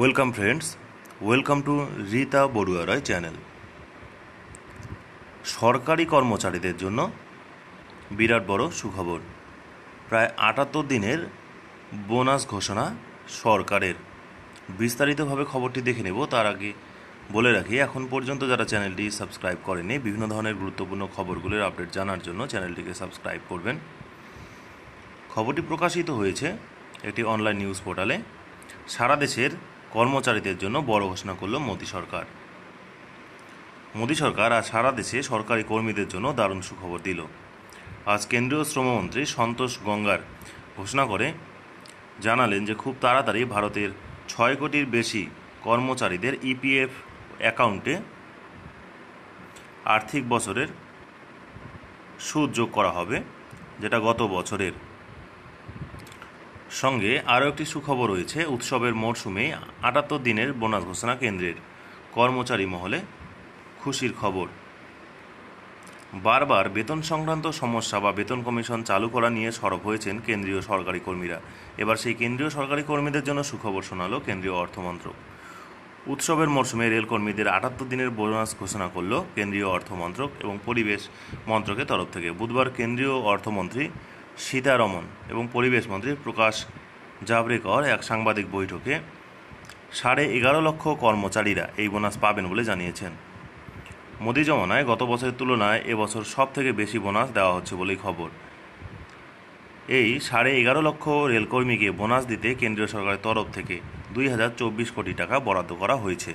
welcome friends welcome to Rita Barua Roy channel সরকারি কর্মচারীদের জন্য বিরাট বড় সুখবর প্রায় আটাত্তর দিনের বোনাস ঘোষণা সরকারের বিস্তারিতভাবে খবরটি দেখে নেব তার আগে বলে রাখি এখন পর্যন্ত যারা চ্যানেলটি সাবস্ক্রাইব করেনি বিভিন্ন ধরনের গুরুত্বপূর্ণ খবরগুলির আপডেট জানার জন্য চ্যানেলটিকে সাবস্ক্রাইব করবেন খবরটি প্রকাশিত হয়েছে একটি অনলাইন নিউজ পোর্টালে সারা দেশের কর্মচারীদের জন্য বড় ঘোষণা করল মোদী সরকার মোদী সরকার আজ সারা দেশে সরকারি কর্মীদের জন্য দারুণ সুখবর দিল আজ কেন্দ্রীয় শ্রমমন্ত্রী সন্তোষ গঙ্গার ঘোষণা করে জানালেন যে খুব তাড়াতাড়ি ভারতের ছয় কোটির বেশি কর্মচারীদের ইপিএফ অ্যাকাউন্টে আর্থিক বছরের সুদ যোগ করা হবে যেটা গত বছরের সঙ্গে আরও একটি সুখবর রয়েছে উৎসবের মরশুমে আটাত্তর দিনের বোনাস ঘোষণা কেন্দ্রের কর্মচারী মহলে খুশির খবর বারবার বেতন সংক্রান্ত সমস্যা বা বেতন কমিশন চালু করা নিয়ে সরব হয়েছেন কেন্দ্রীয় সরকারি কর্মীরা এবার সেই কেন্দ্রীয় সরকারি কর্মীদের জন্য সুখবর শোনালো কেন্দ্রীয় অর্থমন্ত্রক উৎসবের মরশুমে রেলকর্মীদের আটাত্তর দিনের বোনাস ঘোষণা করল কেন্দ্রীয় অর্থমন্ত্রক এবং পরিবেশ মন্ত্রকের তরফ থেকে বুধবার কেন্দ্রীয় অর্থমন্ত্রী সীতারমন এবং পরিবেশ মন্ত্রী প্রকাশ জাভড়েকর এক সাংবাদিক বৈঠকে সাড়ে এগারো লক্ষ কর্মচারীরা এই বোনাস পাবেন বলে জানিয়েছেন মোদি জমানায় গত বছরের তুলনায় এবছর সব থেকে বেশি বোনাস দেওয়া হচ্ছে বলেই খবর এই সাড়ে এগারো লক্ষ রেলকর্মীকে বোনাস দিতে কেন্দ্রীয় সরকারের তরফ থেকে দুই হাজার চব্বিশ কোটি টাকা বরাদ্দ করা হয়েছে